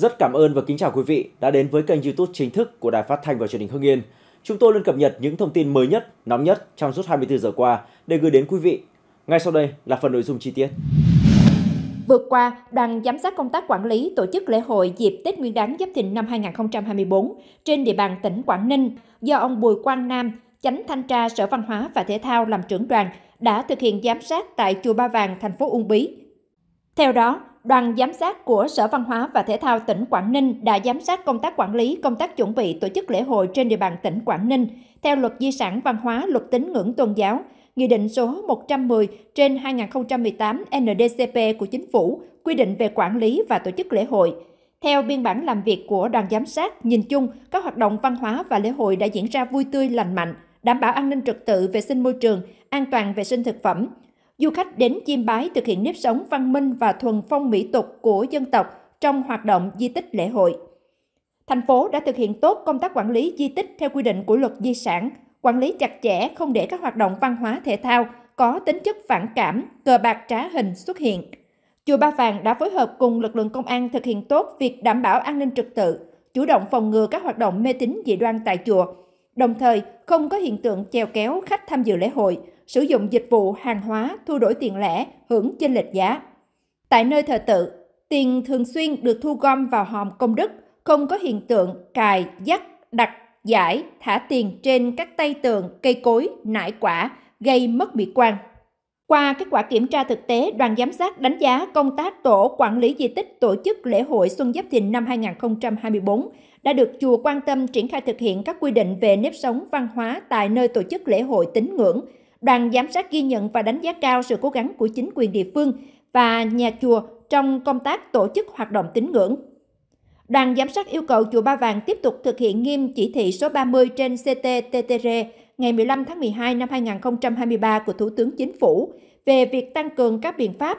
Rất cảm ơn và kính chào quý vị đã đến với kênh YouTube chính thức của Đài Phát thanh và Truyền hình Hưng Yên. Chúng tôi luôn cập nhật những thông tin mới nhất, nóng nhất trong suốt 24 giờ qua để gửi đến quý vị. Ngay sau đây là phần nội dung chi tiết. Vừa qua, đoàn giám sát công tác quản lý tổ chức lễ hội dịp Tết Nguyên đán Giáp Thìn năm 2024 trên địa bàn tỉnh Quảng Ninh do ông Bùi Quang Nam, chánh thanh tra Sở Văn hóa và Thể thao làm trưởng đoàn đã thực hiện giám sát tại chùa Ba Vàng, thành phố Uông Bí. Theo đó, đoàn giám sát của Sở Văn hóa và Thể thao tỉnh Quảng Ninh đã giám sát công tác quản lý, công tác chuẩn bị tổ chức lễ hội trên địa bàn tỉnh Quảng Ninh theo luật di sản văn hóa, luật tín ngưỡng tôn giáo, Nghị định số 110 trên 2018 NDCP của Chính phủ quy định về quản lý và tổ chức lễ hội. Theo biên bản làm việc của đoàn giám sát, nhìn chung, các hoạt động văn hóa và lễ hội đã diễn ra vui tươi, lành mạnh, đảm bảo an ninh trật tự vệ sinh môi trường, an toàn vệ sinh thực phẩm, Du khách đến Chiêm Bái thực hiện nếp sống văn minh và thuần phong mỹ tục của dân tộc trong hoạt động di tích lễ hội. Thành phố đã thực hiện tốt công tác quản lý di tích theo quy định của luật di sản, quản lý chặt chẽ không để các hoạt động văn hóa thể thao có tính chất phản cảm, cờ bạc trá hình xuất hiện. Chùa Ba Vàng đã phối hợp cùng lực lượng công an thực hiện tốt việc đảm bảo an ninh trật tự, chủ động phòng ngừa các hoạt động mê tín dị đoan tại chùa, đồng thời không có hiện tượng chèo kéo khách tham dự lễ hội, sử dụng dịch vụ hàng hóa thu đổi tiền lẻ hưởng trên lệch giá. Tại nơi thờ tự, tiền thường xuyên được thu gom vào hòm công đức, không có hiện tượng cài, dắt, đặt, giải, thả tiền trên các tay tường, cây cối, nải quả, gây mất mỹ quan. Qua kết quả kiểm tra thực tế, đoàn giám sát đánh giá công tác tổ quản lý di tích tổ chức lễ hội Xuân Giáp Thìn năm 2024 đã được chùa quan tâm triển khai thực hiện các quy định về nếp sống văn hóa tại nơi tổ chức lễ hội tín ngưỡng, đoàn giám sát ghi nhận và đánh giá cao sự cố gắng của chính quyền địa phương và nhà chùa trong công tác tổ chức hoạt động tín ngưỡng. Đoàn giám sát yêu cầu chùa Ba Vàng tiếp tục thực hiện nghiêm chỉ thị số 30 trên CTTTR ngày 15 tháng 12 năm 2023 của Thủ tướng Chính phủ về việc tăng cường các biện pháp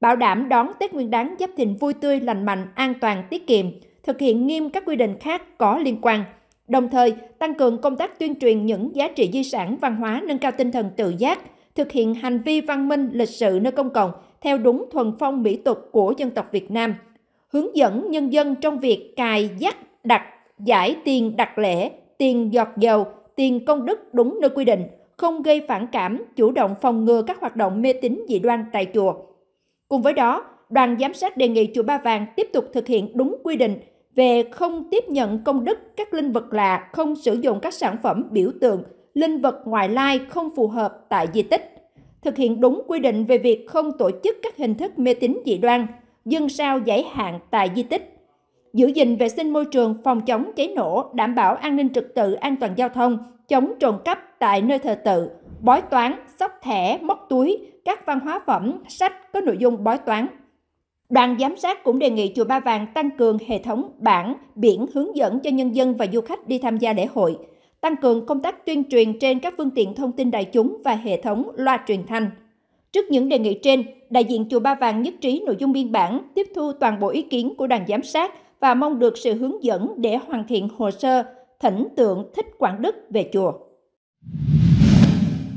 bảo đảm đón Tết Nguyên đán Giáp thình vui tươi, lành mạnh, an toàn, tiết kiệm, thực hiện nghiêm các quy định khác có liên quan – Đồng thời, tăng cường công tác tuyên truyền những giá trị di sản văn hóa nâng cao tinh thần tự giác, thực hiện hành vi văn minh lịch sự nơi công cộng theo đúng thuần phong mỹ tục của dân tộc Việt Nam, hướng dẫn nhân dân trong việc cài dắt đặt giải tiền đặt lễ, tiền giọt dầu, tiền công đức đúng nơi quy định, không gây phản cảm, chủ động phòng ngừa các hoạt động mê tín dị đoan tại chùa. Cùng với đó, đoàn giám sát đề nghị chùa Ba Vàng tiếp tục thực hiện đúng quy định về không tiếp nhận công đức các linh vật lạ, không sử dụng các sản phẩm biểu tượng, linh vật ngoại lai không phù hợp tại di tích. Thực hiện đúng quy định về việc không tổ chức các hình thức mê tín dị đoan, dân sao giải hạn tại di tích. Giữ gìn vệ sinh môi trường, phòng chống cháy nổ, đảm bảo an ninh trật tự, an toàn giao thông, chống trộm cắp tại nơi thờ tự, bói toán, sóc thẻ, móc túi, các văn hóa phẩm, sách có nội dung bói toán, Đoàn giám sát cũng đề nghị Chùa Ba Vàng tăng cường hệ thống bảng, biển hướng dẫn cho nhân dân và du khách đi tham gia lễ hội, tăng cường công tác tuyên truyền trên các phương tiện thông tin đại chúng và hệ thống loa truyền thanh. Trước những đề nghị trên, đại diện Chùa Ba Vàng nhất trí nội dung biên bản, tiếp thu toàn bộ ý kiến của đoàn giám sát và mong được sự hướng dẫn để hoàn thiện hồ sơ thỉnh tượng Thích Quảng Đức về chùa.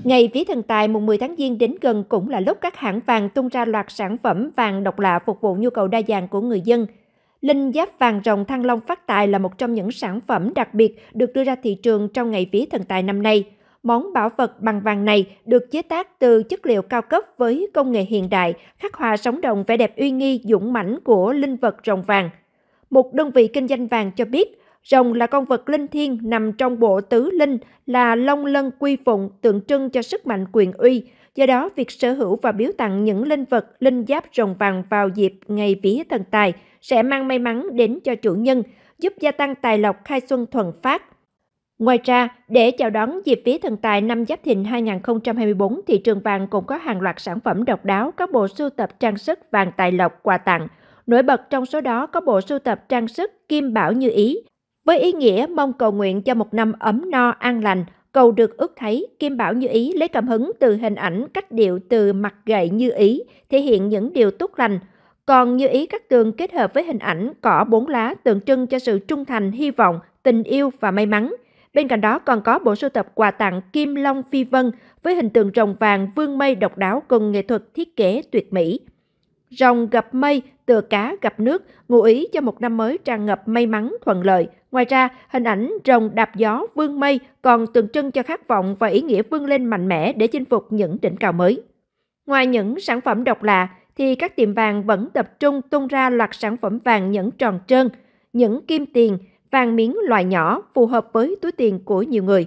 Ngày vía thần tài mùng 10 tháng Giêng đến gần cũng là lúc các hãng vàng tung ra loạt sản phẩm vàng độc lạ phục vụ nhu cầu đa dạng của người dân. Linh giáp vàng rồng thăng long phát tài là một trong những sản phẩm đặc biệt được đưa ra thị trường trong ngày vía thần tài năm nay. Món bảo vật bằng vàng này được chế tác từ chất liệu cao cấp với công nghệ hiện đại, khắc họa sống động vẻ đẹp uy nghi dũng mãnh của linh vật rồng vàng. Một đơn vị kinh doanh vàng cho biết, Rồng là con vật linh thiêng nằm trong bộ tứ linh là long lân quy phụng tượng trưng cho sức mạnh quyền uy. Do đó, việc sở hữu và biếu tặng những linh vật linh giáp rồng vàng vào dịp ngày vía thần tài sẽ mang may mắn đến cho chủ nhân, giúp gia tăng tài lộc khai xuân thuần phát. Ngoài ra, để chào đón dịp vía thần tài năm Giáp Thìn 2024, thị trường vàng cũng có hàng loạt sản phẩm độc đáo, các bộ sưu tập trang sức vàng tài lộc quà tặng. Nổi bật trong số đó có bộ sưu tập trang sức kim bảo như ý, với ý nghĩa mong cầu nguyện cho một năm ấm no an lành, cầu được ước thấy, Kim Bảo Như Ý lấy cảm hứng từ hình ảnh cách điệu từ mặt gậy Như Ý, thể hiện những điều tốt lành. Còn Như Ý các tường kết hợp với hình ảnh cỏ bốn lá tượng trưng cho sự trung thành, hy vọng, tình yêu và may mắn. Bên cạnh đó còn có bộ sưu tập quà tặng Kim Long Phi Vân với hình tượng rồng vàng vương mây độc đáo cùng nghệ thuật thiết kế tuyệt mỹ. Rồng gặp mây tựa cá gặp nước, ngụ ý cho một năm mới tràn ngập may mắn, thuận lợi. Ngoài ra, hình ảnh rồng đạp gió vương mây còn tượng trưng cho khát vọng và ý nghĩa vươn lên mạnh mẽ để chinh phục những đỉnh cao mới. Ngoài những sản phẩm độc lạ, thì các tiệm vàng vẫn tập trung tung ra loạt sản phẩm vàng nhẫn tròn trơn, những kim tiền, vàng miếng loại nhỏ phù hợp với túi tiền của nhiều người.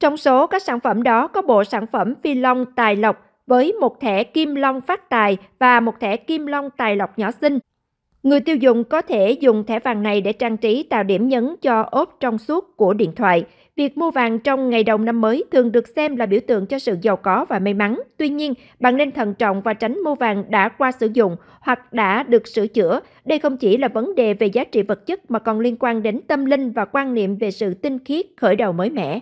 Trong số các sản phẩm đó có bộ sản phẩm phi long tài lộc với một thẻ kim long phát tài và một thẻ kim long tài lộc nhỏ xinh. Người tiêu dùng có thể dùng thẻ vàng này để trang trí tạo điểm nhấn cho ốp trong suốt của điện thoại. Việc mua vàng trong ngày đầu năm mới thường được xem là biểu tượng cho sự giàu có và may mắn. Tuy nhiên, bạn nên thận trọng và tránh mua vàng đã qua sử dụng hoặc đã được sửa chữa. Đây không chỉ là vấn đề về giá trị vật chất mà còn liên quan đến tâm linh và quan niệm về sự tinh khiết khởi đầu mới mẻ.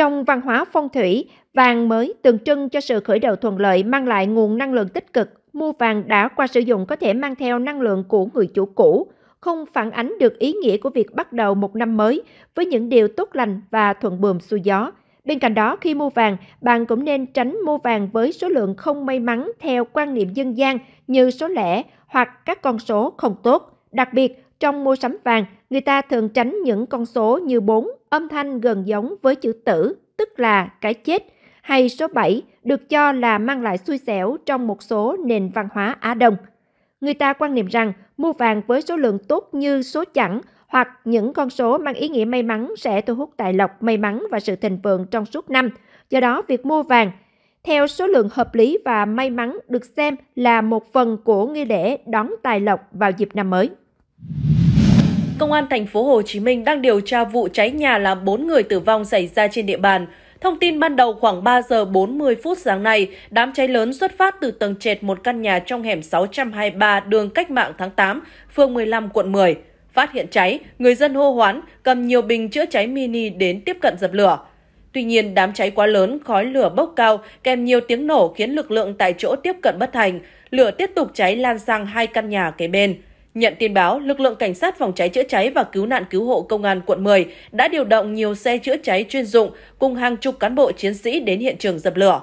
Trong văn hóa phong thủy, vàng mới tượng trưng cho sự khởi đầu thuận lợi mang lại nguồn năng lượng tích cực. Mua vàng đã qua sử dụng có thể mang theo năng lượng của người chủ cũ, không phản ánh được ý nghĩa của việc bắt đầu một năm mới với những điều tốt lành và thuận buồm xuôi gió. Bên cạnh đó, khi mua vàng, bạn cũng nên tránh mua vàng với số lượng không may mắn theo quan niệm dân gian như số lẻ hoặc các con số không tốt. Đặc biệt, trong mua sắm vàng, người ta thường tránh những con số như 4, âm thanh gần giống với chữ tử, tức là cái chết, hay số 7 được cho là mang lại xui xẻo trong một số nền văn hóa Á Đông. Người ta quan niệm rằng mua vàng với số lượng tốt như số chẵn hoặc những con số mang ý nghĩa may mắn sẽ thu hút tài lộc, may mắn và sự thịnh vượng trong suốt năm. Do đó, việc mua vàng theo số lượng hợp lý và may mắn được xem là một phần của nghi lễ đón tài lộc vào dịp năm mới. Công an thành phố Hồ Chí Minh đang điều tra vụ cháy nhà làm 4 người tử vong xảy ra trên địa bàn. Thông tin ban đầu khoảng 3 giờ 40 phút sáng nay, đám cháy lớn xuất phát từ tầng trệt một căn nhà trong hẻm 623 đường Cách mạng tháng 8, phường 15, quận 10. Phát hiện cháy, người dân hô hoán, cầm nhiều bình chữa cháy mini đến tiếp cận dập lửa. Tuy nhiên, đám cháy quá lớn, khói lửa bốc cao, kèm nhiều tiếng nổ khiến lực lượng tại chỗ tiếp cận bất thành. Lửa tiếp tục cháy lan sang hai căn nhà kế bên. Nhận tin báo, lực lượng cảnh sát phòng cháy chữa cháy và cứu nạn cứu hộ công an quận 10 đã điều động nhiều xe chữa cháy chuyên dụng cùng hàng chục cán bộ chiến sĩ đến hiện trường dập lửa.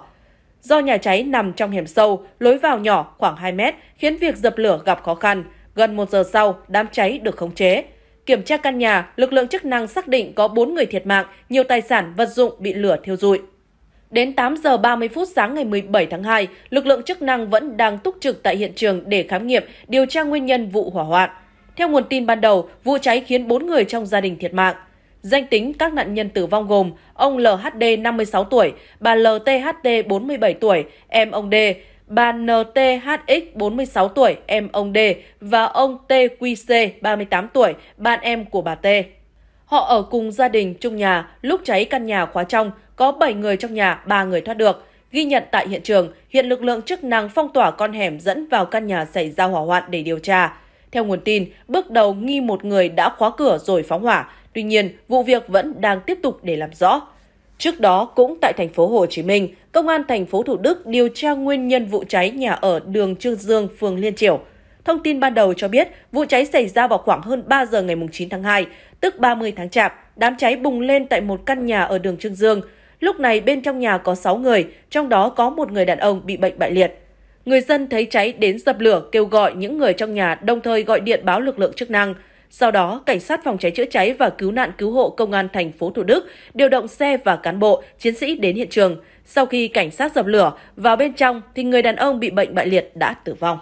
Do nhà cháy nằm trong hẻm sâu, lối vào nhỏ khoảng 2 mét khiến việc dập lửa gặp khó khăn. Gần một giờ sau, đám cháy được khống chế. Kiểm tra căn nhà, lực lượng chức năng xác định có 4 người thiệt mạng, nhiều tài sản vật dụng bị lửa thiêu rụi. Đến 8 giờ 30 phút sáng ngày 17 tháng 2, lực lượng chức năng vẫn đang túc trực tại hiện trường để khám nghiệm, điều tra nguyên nhân vụ hỏa hoạn. Theo nguồn tin ban đầu, vụ cháy khiến 4 người trong gia đình thiệt mạng. Danh tính các nạn nhân tử vong gồm ông LHD 56 tuổi, bà LTHT 47 tuổi, em ông D, bà NTHX 46 tuổi, em ông D và ông TQC 38 tuổi, bạn em của bà T. Họ ở cùng gia đình chung nhà, lúc cháy căn nhà khóa trong, có 7 người trong nhà, 3 người thoát được. Ghi nhận tại hiện trường, hiện lực lượng chức năng phong tỏa con hẻm dẫn vào căn nhà xảy ra hỏa hoạn để điều tra. Theo nguồn tin, bước đầu nghi một người đã khóa cửa rồi phóng hỏa. Tuy nhiên, vụ việc vẫn đang tiếp tục để làm rõ. Trước đó cũng tại thành phố Hồ Chí Minh, công an thành phố Thủ Đức điều tra nguyên nhân vụ cháy nhà ở đường Trương Dương, phường Liên Triểu. Thông tin ban đầu cho biết, vụ cháy xảy ra vào khoảng hơn 3 giờ ngày 9 tháng 2, tức 30 tháng Chạp. Đám cháy bùng lên tại một căn nhà ở đường Trương Dương. Lúc này bên trong nhà có 6 người, trong đó có một người đàn ông bị bệnh bại liệt. Người dân thấy cháy đến dập lửa kêu gọi những người trong nhà đồng thời gọi điện báo lực lượng chức năng. Sau đó, cảnh sát phòng cháy chữa cháy và cứu nạn cứu hộ công an thành phố Thủ Đức điều động xe và cán bộ, chiến sĩ đến hiện trường. Sau khi cảnh sát dập lửa vào bên trong thì người đàn ông bị bệnh bại liệt đã tử vong.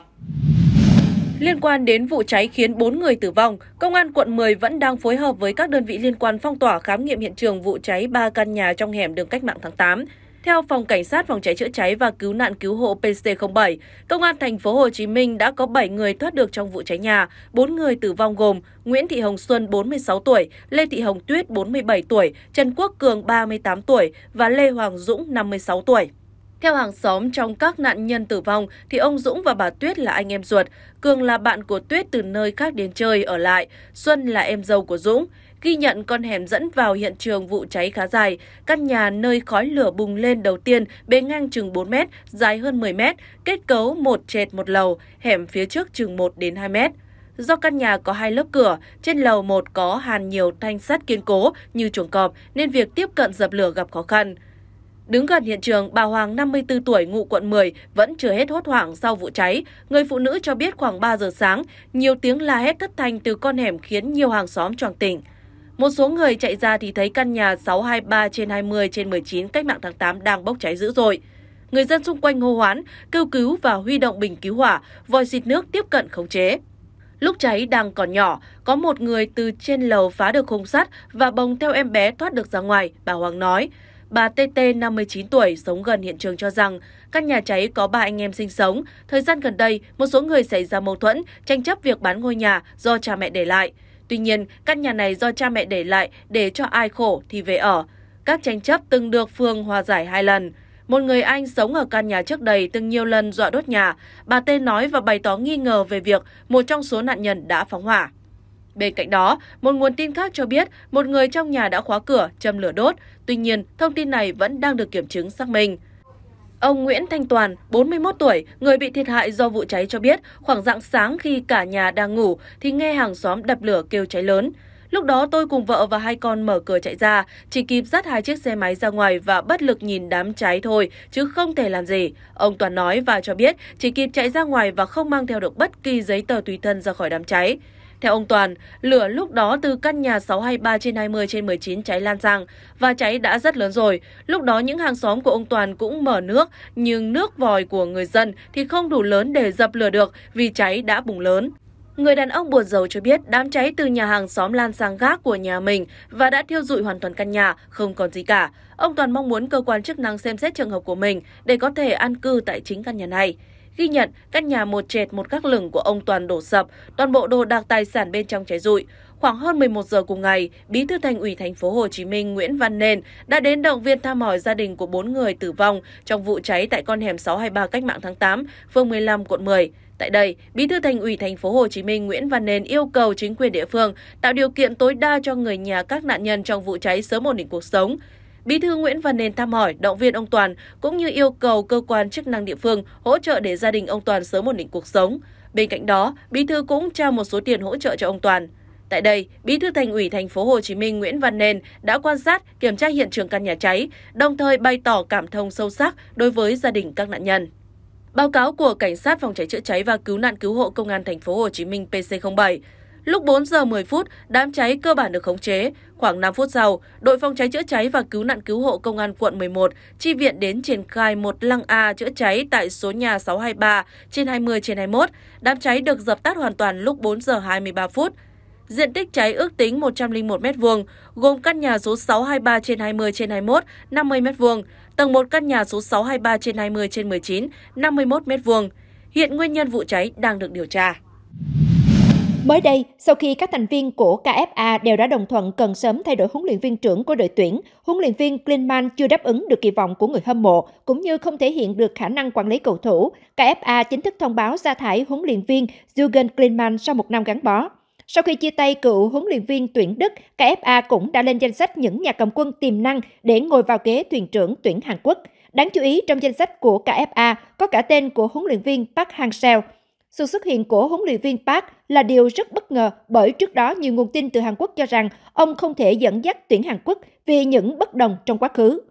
Liên quan đến vụ cháy khiến 4 người tử vong, Công an quận 10 vẫn đang phối hợp với các đơn vị liên quan phong tỏa khám nghiệm hiện trường vụ cháy 3 căn nhà trong hẻm đường cách mạng tháng 8. Theo Phòng Cảnh sát Phòng cháy chữa cháy và Cứu nạn Cứu hộ PC07, Công an thành phố Hồ Chí Minh đã có 7 người thoát được trong vụ cháy nhà, 4 người tử vong gồm Nguyễn Thị Hồng Xuân 46 tuổi, Lê Thị Hồng Tuyết 47 tuổi, Trần Quốc Cường 38 tuổi và Lê Hoàng Dũng 56 tuổi. Theo hàng xóm, trong các nạn nhân tử vong thì ông Dũng và bà Tuyết là anh em ruột, Cường là bạn của Tuyết từ nơi khác đến chơi ở lại, Xuân là em dâu của Dũng. Ghi nhận con hẻm dẫn vào hiện trường vụ cháy khá dài, căn nhà nơi khói lửa bùng lên đầu tiên bề ngang chừng 4 mét, dài hơn 10 mét, kết cấu một trệt một lầu, hẻm phía trước chừng 1 đến 2 mét. Do căn nhà có hai lớp cửa, trên lầu một có hàn nhiều thanh sắt kiên cố như chuồng cọp nên việc tiếp cận dập lửa gặp khó khăn. Đứng gần hiện trường, bà Hoàng 54 tuổi ngụ quận 10 vẫn chưa hết hốt hoảng sau vụ cháy. Người phụ nữ cho biết khoảng 3 giờ sáng, nhiều tiếng la hét thất thanh từ con hẻm khiến nhiều hàng xóm choàng tỉnh. Một số người chạy ra thì thấy căn nhà 623 trên 20 trên 19 cách mạng tháng 8 đang bốc cháy dữ dội. Người dân xung quanh hô hoán, kêu cứu và huy động bình cứu hỏa, vòi xịt nước tiếp cận khống chế. Lúc cháy đang còn nhỏ, có một người từ trên lầu phá được khung sắt và bồng theo em bé thoát được ra ngoài, bà Hoàng nói. Bà TT 59 tuổi sống gần hiện trường cho rằng căn nhà cháy có ba anh em sinh sống. Thời gian gần đây, một số người xảy ra mâu thuẫn, tranh chấp việc bán ngôi nhà do cha mẹ để lại. Tuy nhiên, căn nhà này do cha mẹ để lại để cho ai khổ thì về ở. Các tranh chấp từng được phường hòa giải hai lần. Một người Anh sống ở căn nhà trước đây từng nhiều lần dọa đốt nhà. Bà T nói và bày tỏ nghi ngờ về việc một trong số nạn nhân đã phóng hỏa. Bên cạnh đó, một nguồn tin khác cho biết một người trong nhà đã khóa cửa, châm lửa đốt. Tuy nhiên, thông tin này vẫn đang được kiểm chứng xác minh. Ông Nguyễn Thanh Toàn, 41 tuổi, người bị thiệt hại do vụ cháy cho biết, khoảng dạng sáng khi cả nhà đang ngủ thì nghe hàng xóm đập lửa kêu cháy lớn. Lúc đó tôi cùng vợ và hai con mở cửa chạy ra, chỉ kịp dắt hai chiếc xe máy ra ngoài và bất lực nhìn đám cháy thôi, chứ không thể làm gì. Ông Toàn nói và cho biết chỉ kịp chạy ra ngoài và không mang theo được bất kỳ giấy tờ tùy thân ra khỏi đám cháy. Theo ông Toàn, lửa lúc đó từ căn nhà 623 trên 20 trên 19 cháy lan sang và cháy đã rất lớn rồi. Lúc đó những hàng xóm của ông Toàn cũng mở nước nhưng nước vòi của người dân thì không đủ lớn để dập lửa được vì cháy đã bùng lớn. Người đàn ông buồn giàu cho biết đám cháy từ nhà hàng xóm lan sang gác của nhà mình và đã thiêu dụi hoàn toàn căn nhà, không còn gì cả. Ông Toàn mong muốn cơ quan chức năng xem xét trường hợp của mình để có thể an cư tại chính căn nhà này. Ghi nhận, căn nhà một trệt một gác lửng của ông Toàn đổ sập, toàn bộ đồ đạc tài sản bên trong cháy rụi. Khoảng hơn 11 giờ cùng ngày, Bí thư Thành ủy thành phố Hồ Chí Minh Nguyễn Văn Nên đã đến động viên thăm hỏi gia đình của 4 người tử vong trong vụ cháy tại con hẻm 623 Cách mạng tháng 8, phường 15, quận 10. Tại đây, Bí thư Thành ủy thành phố Hồ Chí Minh Nguyễn Văn Nên yêu cầu chính quyền địa phương tạo điều kiện tối đa cho người nhà các nạn nhân trong vụ cháy sớm ổn định cuộc sống. Bí thư Nguyễn Văn Nên thăm hỏi, động viên ông Toàn cũng như yêu cầu cơ quan chức năng địa phương hỗ trợ để gia đình ông Toàn sớm ổn định cuộc sống. Bên cạnh đó, Bí thư cũng trao một số tiền hỗ trợ cho ông Toàn. Tại đây, Bí thư Thành ủy Thành phố Hồ Chí Minh Nguyễn Văn Nên đã quan sát, kiểm tra hiện trường căn nhà cháy, đồng thời bày tỏ cảm thông sâu sắc đối với gia đình các nạn nhân. Báo cáo của Cảnh sát phòng cháy chữa cháy và cứu nạn cứu hộ Công an Thành phố Hồ Chí Minh PC07 Lúc 4 giờ 10 phút, đám cháy cơ bản được khống chế. Khoảng 5 phút sau, đội phòng cháy chữa cháy và cứu nạn cứu hộ công an quận 11 chi viện đến triển khai một lăng A chữa cháy tại số nhà 623 trên 20 trên 21. Đám cháy được dập tắt hoàn toàn lúc 4 giờ 23 phút. Diện tích cháy ước tính 101 m2, gồm căn nhà số 623 trên 20 trên 21, 50 m2, tầng 1 căn nhà số 623 trên 20 trên 19, 51 m2. Hiện nguyên nhân vụ cháy đang được điều tra. Mới đây, sau khi các thành viên của KFA đều đã đồng thuận cần sớm thay đổi huấn luyện viên trưởng của đội tuyển, huấn luyện viên Klinsmann chưa đáp ứng được kỳ vọng của người hâm mộ cũng như không thể hiện được khả năng quản lý cầu thủ, KFA chính thức thông báo sa thải huấn luyện viên Jürgen Klinsmann sau một năm gắn bó. Sau khi chia tay cựu huấn luyện viên tuyển Đức, KFA cũng đã lên danh sách những nhà cầm quân tiềm năng để ngồi vào ghế thuyền trưởng tuyển Hàn Quốc. Đáng chú ý trong danh sách của KFA có cả tên của huấn luyện viên Park Hang-seo – sự xuất hiện của huấn luyện viên Park là điều rất bất ngờ bởi trước đó nhiều nguồn tin từ Hàn Quốc cho rằng ông không thể dẫn dắt tuyển Hàn Quốc vì những bất đồng trong quá khứ.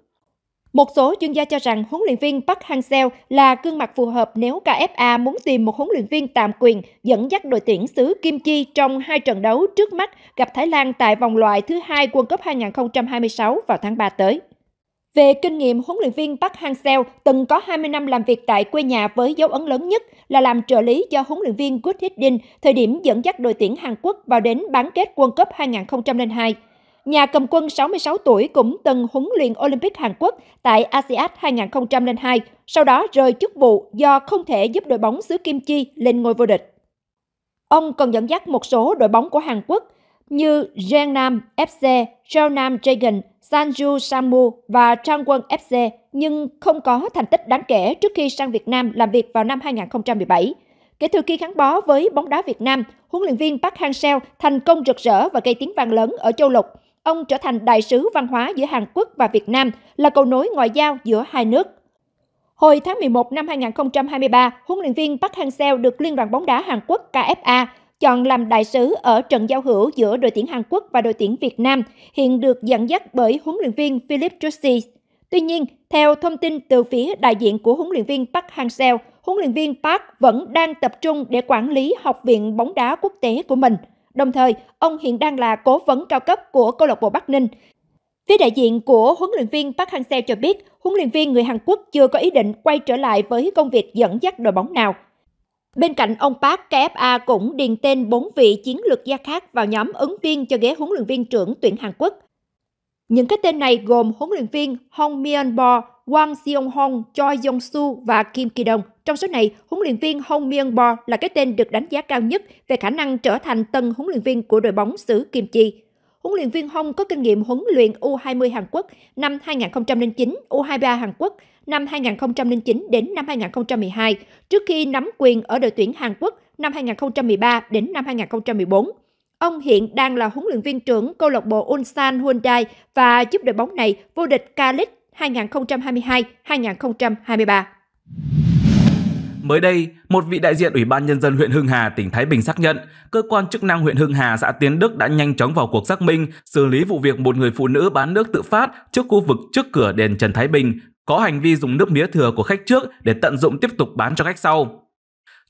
Một số chuyên gia cho rằng huấn luyện viên Park Hang-seo là gương mặt phù hợp nếu KFA muốn tìm một huấn luyện viên tạm quyền dẫn dắt đội tuyển xứ Kim Chi trong hai trận đấu trước mắt gặp Thái Lan tại vòng loại thứ hai World Cup 2026 vào tháng 3 tới. Về kinh nghiệm, huấn luyện viên Park Hang-seo từng có 20 năm làm việc tại quê nhà với dấu ấn lớn nhất là làm trợ lý cho huấn luyện viên Good Hidin thời điểm dẫn dắt đội tuyển Hàn Quốc vào đến bán kết World Cup 2002. Nhà cầm quân 66 tuổi cũng từng huấn luyện Olympic Hàn Quốc tại ASEAN 2002, sau đó rời chức vụ do không thể giúp đội bóng xứ Kim Chi lên ngôi vô địch. Ông còn dẫn dắt một số đội bóng của Hàn Quốc như Jeonnam FC, Seoul Nam Dragon, Sanju Samu và Changwon FC nhưng không có thành tích đáng kể trước khi sang Việt Nam làm việc vào năm 2017. Kể từ khi gắn bó với bóng đá Việt Nam, huấn luyện viên Park Hang-seo thành công rực rỡ và gây tiếng vang lớn ở châu lục. Ông trở thành đại sứ văn hóa giữa Hàn Quốc và Việt Nam, là cầu nối ngoại giao giữa hai nước. Hồi tháng 11 năm 2023, huấn luyện viên Park Hang-seo được Liên đoàn bóng đá Hàn Quốc KFA chọn làm đại sứ ở trận giao hữu giữa đội tuyển Hàn Quốc và đội tuyển Việt Nam, hiện được dẫn dắt bởi huấn luyện viên Philip Jussi. Tuy nhiên, theo thông tin từ phía đại diện của huấn luyện viên Park Hang-seo, huấn luyện viên Park vẫn đang tập trung để quản lý Học viện bóng đá quốc tế của mình. Đồng thời, ông hiện đang là cố vấn cao cấp của câu lạc bộ Bắc Ninh. Phía đại diện của huấn luyện viên Park Hang-seo cho biết, huấn luyện viên người Hàn Quốc chưa có ý định quay trở lại với công việc dẫn dắt đội bóng nào. Bên cạnh ông Park, KFA cũng điền tên 4 vị chiến lược gia khác vào nhóm ứng viên cho ghế huấn luyện viên trưởng tuyển Hàn Quốc. Những cái tên này gồm huấn luyện viên Hong Myun Bo, Wang Seong Hong, Choi Yong Su và Kim Ki Dong. Trong số này, huấn luyện viên Hong Myung Bo là cái tên được đánh giá cao nhất về khả năng trở thành tân huấn luyện viên của đội bóng xứ Kim Chi huấn luyện viên Hong có kinh nghiệm huấn luyện U20 Hàn Quốc năm 2009, U23 Hàn Quốc năm 2009 đến năm 2012, trước khi nắm quyền ở đội tuyển Hàn Quốc năm 2013 đến năm 2014. Ông hiện đang là huấn luyện viên trưởng câu lạc bộ Ulsan Hyundai và giúp đội bóng này vô địch K-League 2022-2023. Mới đây, một vị đại diện Ủy ban Nhân dân huyện Hưng Hà, tỉnh Thái Bình xác nhận, cơ quan chức năng huyện Hưng Hà, xã Tiến Đức đã nhanh chóng vào cuộc xác minh, xử lý vụ việc một người phụ nữ bán nước tự phát trước khu vực trước cửa đền Trần Thái Bình, có hành vi dùng nước mía thừa của khách trước để tận dụng tiếp tục bán cho khách sau.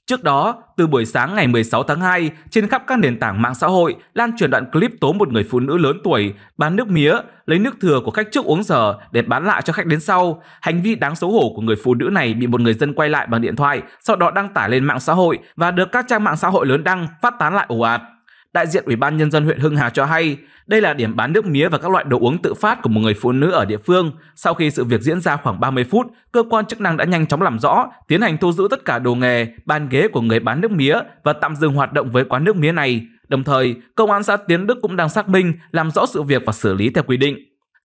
Trước đó, từ buổi sáng ngày 16 tháng 2, trên khắp các nền tảng mạng xã hội lan truyền đoạn clip tố một người phụ nữ lớn tuổi bán nước mía, lấy nước thừa của khách trước uống giờ để bán lại cho khách đến sau. Hành vi đáng xấu hổ của người phụ nữ này bị một người dân quay lại bằng điện thoại, sau đó đăng tải lên mạng xã hội và được các trang mạng xã hội lớn đăng phát tán lại ồ ạt đại diện Ủy ban Nhân dân huyện Hưng Hà cho hay đây là điểm bán nước mía và các loại đồ uống tự phát của một người phụ nữ ở địa phương. Sau khi sự việc diễn ra khoảng 30 phút, cơ quan chức năng đã nhanh chóng làm rõ, tiến hành thu giữ tất cả đồ nghề, bàn ghế của người bán nước mía và tạm dừng hoạt động với quán nước mía này. Đồng thời, Công an xã Tiến Đức cũng đang xác minh, làm rõ sự việc và xử lý theo quy định.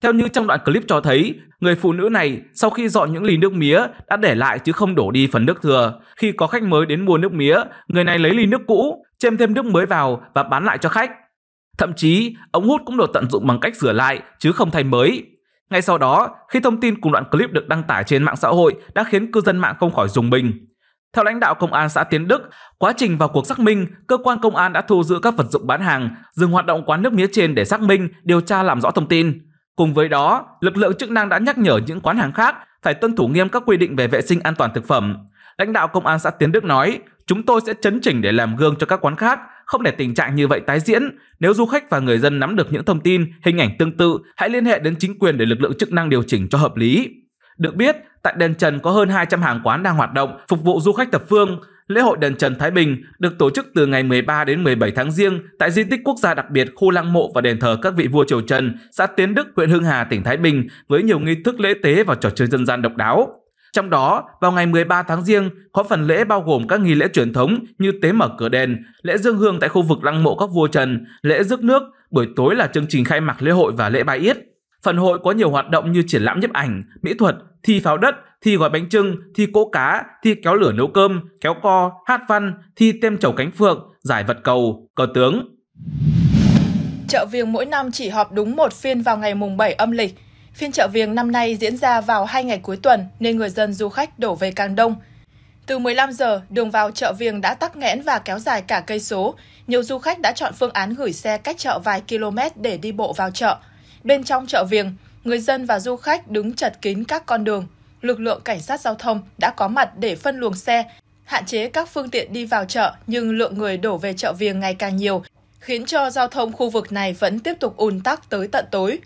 Theo như trong đoạn clip cho thấy, người phụ nữ này sau khi dọn những ly nước mía đã để lại chứ không đổ đi phần nước thừa. Khi có khách mới đến mua nước mía, người này lấy ly nước cũ, chêm thêm nước mới vào và bán lại cho khách. Thậm chí, ống hút cũng được tận dụng bằng cách rửa lại chứ không thay mới. Ngay sau đó, khi thông tin cùng đoạn clip được đăng tải trên mạng xã hội đã khiến cư dân mạng không khỏi dùng mình. Theo lãnh đạo công an xã Tiến Đức, quá trình vào cuộc xác minh, cơ quan công an đã thu giữ các vật dụng bán hàng, dừng hoạt động quán nước mía trên để xác minh, điều tra làm rõ thông tin. Cùng với đó, lực lượng chức năng đã nhắc nhở những quán hàng khác phải tuân thủ nghiêm các quy định về vệ sinh an toàn thực phẩm. Lãnh đạo công an xã Tiến Đức nói, chúng tôi sẽ chấn chỉnh để làm gương cho các quán khác, không để tình trạng như vậy tái diễn. Nếu du khách và người dân nắm được những thông tin, hình ảnh tương tự, hãy liên hệ đến chính quyền để lực lượng chức năng điều chỉnh cho hợp lý. Được biết, tại đền Trần có hơn 200 hàng quán đang hoạt động phục vụ du khách thập phương, Lễ hội đền Trần Thái Bình được tổ chức từ ngày 13 đến 17 tháng Giêng tại di tích quốc gia đặc biệt khu lăng mộ và đền thờ các vị vua triều Trần, xã Tiến Đức, huyện Hưng Hà, tỉnh Thái Bình với nhiều nghi thức lễ tế và trò chơi dân gian độc đáo. Trong đó, vào ngày 13 tháng Giêng có phần lễ bao gồm các nghi lễ truyền thống như tế mở cửa đền, lễ dương hương tại khu vực lăng mộ các vua Trần, lễ rước nước, buổi tối là chương trình khai mạc lễ hội và lễ bài yết. Phần hội có nhiều hoạt động như triển lãm nhiếp ảnh, mỹ thuật, thi pháo đất, thi gói bánh trưng, thi cỗ cá, thi kéo lửa nấu cơm, kéo co, hát văn, thi tem chầu cánh phượng, giải vật cầu, cờ tướng. Chợ Viềng mỗi năm chỉ họp đúng một phiên vào ngày mùng 7 âm lịch. Phiên chợ Viềng năm nay diễn ra vào hai ngày cuối tuần nên người dân du khách đổ về càng đông. Từ 15 giờ, đường vào chợ Viềng đã tắc nghẽn và kéo dài cả cây số. Nhiều du khách đã chọn phương án gửi xe cách chợ vài km để đi bộ vào chợ. Bên trong chợ Viềng, người dân và du khách đứng chật kín các con đường, lực lượng cảnh sát giao thông đã có mặt để phân luồng xe, hạn chế các phương tiện đi vào chợ nhưng lượng người đổ về chợ viềng ngày càng nhiều, khiến cho giao thông khu vực này vẫn tiếp tục ùn tắc tới tận tối.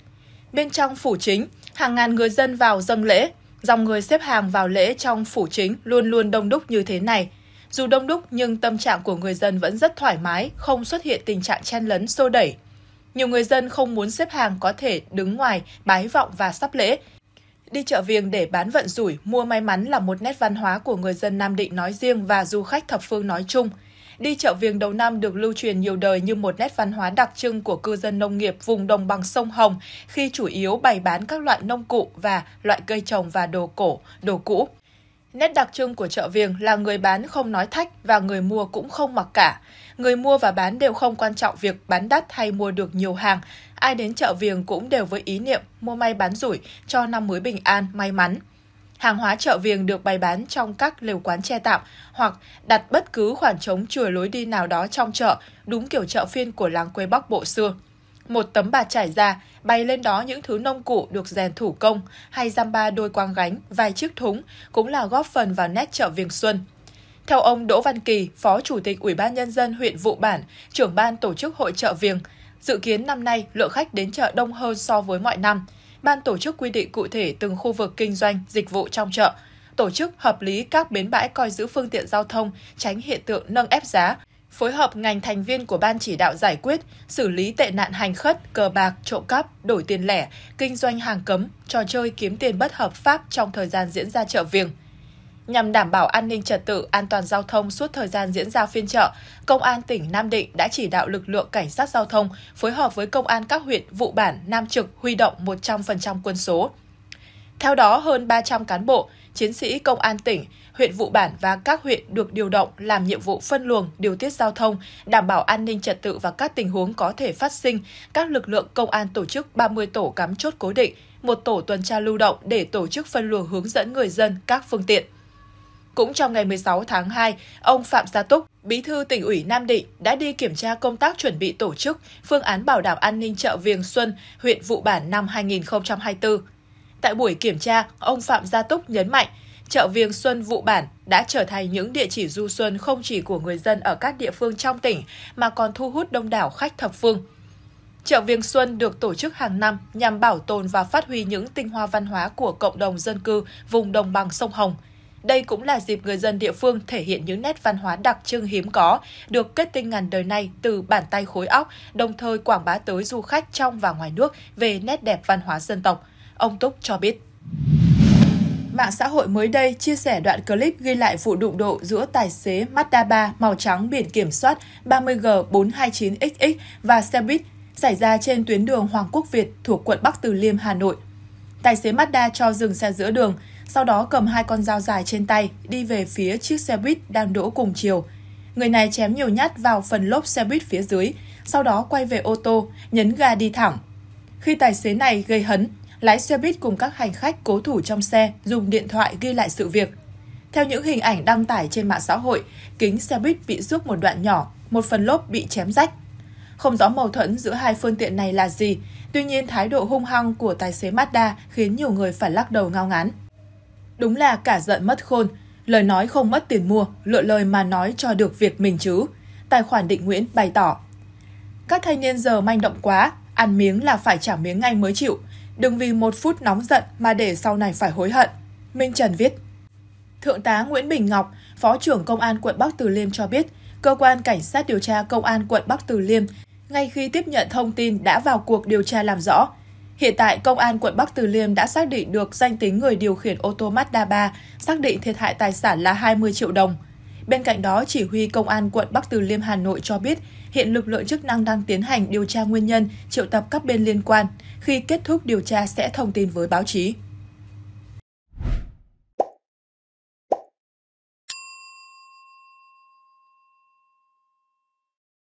Bên trong phủ chính, hàng ngàn người dân vào dâng lễ, dòng người xếp hàng vào lễ trong phủ chính luôn luôn đông đúc như thế này. Dù đông đúc nhưng tâm trạng của người dân vẫn rất thoải mái, không xuất hiện tình trạng chen lấn xô đẩy. Nhiều người dân không muốn xếp hàng có thể đứng ngoài, bái vọng và sắp lễ, Đi chợ viềng để bán vận rủi, mua may mắn là một nét văn hóa của người dân Nam Định nói riêng và du khách thập phương nói chung. Đi chợ viềng đầu năm được lưu truyền nhiều đời như một nét văn hóa đặc trưng của cư dân nông nghiệp vùng đồng bằng sông Hồng khi chủ yếu bày bán các loại nông cụ và loại cây trồng và đồ cổ, đồ cũ. Nét đặc trưng của chợ viềng là người bán không nói thách và người mua cũng không mặc cả người mua và bán đều không quan trọng việc bán đắt hay mua được nhiều hàng. Ai đến chợ viềng cũng đều với ý niệm mua may bán rủi cho năm mới bình an, may mắn. Hàng hóa chợ viềng được bày bán trong các lều quán che tạm hoặc đặt bất cứ khoảng trống chừa lối đi nào đó trong chợ, đúng kiểu chợ phiên của làng quê Bắc Bộ xưa. Một tấm bạt trải ra, bày lên đó những thứ nông cụ được rèn thủ công, hay dăm ba đôi quang gánh, vài chiếc thúng cũng là góp phần vào nét chợ viềng xuân. Theo ông Đỗ Văn Kỳ, Phó Chủ tịch Ủy ban Nhân dân huyện Vụ Bản, trưởng ban tổ chức hội trợ Viềng, dự kiến năm nay lượng khách đến chợ đông hơn so với mọi năm. Ban tổ chức quy định cụ thể từng khu vực kinh doanh, dịch vụ trong chợ, tổ chức hợp lý các bến bãi coi giữ phương tiện giao thông, tránh hiện tượng nâng ép giá, phối hợp ngành thành viên của ban chỉ đạo giải quyết, xử lý tệ nạn hành khất, cờ bạc, trộm cắp, đổi tiền lẻ, kinh doanh hàng cấm, trò chơi kiếm tiền bất hợp pháp trong thời gian diễn ra chợ Viềng. Nhằm đảm bảo an ninh trật tự, an toàn giao thông suốt thời gian diễn ra phiên chợ, Công an tỉnh Nam Định đã chỉ đạo lực lượng cảnh sát giao thông phối hợp với công an các huyện vụ bản Nam Trực huy động 100% quân số. Theo đó, hơn 300 cán bộ, chiến sĩ công an tỉnh, huyện vụ bản và các huyện được điều động làm nhiệm vụ phân luồng, điều tiết giao thông, đảm bảo an ninh trật tự và các tình huống có thể phát sinh. Các lực lượng công an tổ chức 30 tổ cắm chốt cố định, một tổ tuần tra lưu động để tổ chức phân luồng hướng dẫn người dân các phương tiện. Cũng trong ngày 16 tháng 2, ông Phạm Gia Túc, Bí thư tỉnh ủy Nam Định đã đi kiểm tra công tác chuẩn bị tổ chức phương án bảo đảm an ninh chợ Viềng Xuân, huyện Vụ Bản năm 2024. Tại buổi kiểm tra, ông Phạm Gia Túc nhấn mạnh, chợ Viềng Xuân Vụ Bản đã trở thành những địa chỉ du xuân không chỉ của người dân ở các địa phương trong tỉnh mà còn thu hút đông đảo khách thập phương. Chợ Viêng Xuân được tổ chức hàng năm nhằm bảo tồn và phát huy những tinh hoa văn hóa của cộng đồng dân cư vùng đồng bằng sông Hồng – đây cũng là dịp người dân địa phương thể hiện những nét văn hóa đặc trưng hiếm có, được kết tinh ngàn đời nay từ bàn tay khối óc, đồng thời quảng bá tới du khách trong và ngoài nước về nét đẹp văn hóa dân tộc. Ông Túc cho biết mạng xã hội mới đây chia sẻ đoạn clip ghi lại vụ đụng độ giữa tài xế Mazda 3 màu trắng biển kiểm soát 30G429XX và xe buýt xảy ra trên tuyến đường Hoàng Quốc Việt thuộc quận Bắc Từ Liêm, Hà Nội. Tài xế Mazda cho dừng xe giữa đường, sau đó cầm hai con dao dài trên tay, đi về phía chiếc xe buýt đang đỗ cùng chiều. Người này chém nhiều nhát vào phần lốp xe buýt phía dưới, sau đó quay về ô tô, nhấn ga đi thẳng. Khi tài xế này gây hấn, lái xe buýt cùng các hành khách cố thủ trong xe dùng điện thoại ghi lại sự việc. Theo những hình ảnh đăng tải trên mạng xã hội, kính xe buýt bị rước một đoạn nhỏ, một phần lốp bị chém rách. Không rõ mâu thuẫn giữa hai phương tiện này là gì, tuy nhiên thái độ hung hăng của tài xế Mazda khiến nhiều người phải lắc đầu ngao ngán. Đúng là cả giận mất khôn, lời nói không mất tiền mua, lựa lời mà nói cho được việc mình chứ. Tài khoản định Nguyễn bày tỏ. Các thanh niên giờ manh động quá, ăn miếng là phải trả miếng ngay mới chịu. Đừng vì một phút nóng giận mà để sau này phải hối hận. Minh Trần viết. Thượng tá Nguyễn Bình Ngọc, Phó trưởng Công an quận Bắc Từ Liêm cho biết, Cơ quan Cảnh sát điều tra Công an quận Bắc Từ Liêm ngay khi tiếp nhận thông tin đã vào cuộc điều tra làm rõ, Hiện tại, Công an quận Bắc Từ Liêm đã xác định được danh tính người điều khiển ô tô Mazda 3, xác định thiệt hại tài sản là 20 triệu đồng. Bên cạnh đó, chỉ huy Công an quận Bắc Từ Liêm Hà Nội cho biết, hiện lực lượng chức năng đang tiến hành điều tra nguyên nhân, triệu tập các bên liên quan. Khi kết thúc điều tra sẽ thông tin với báo chí.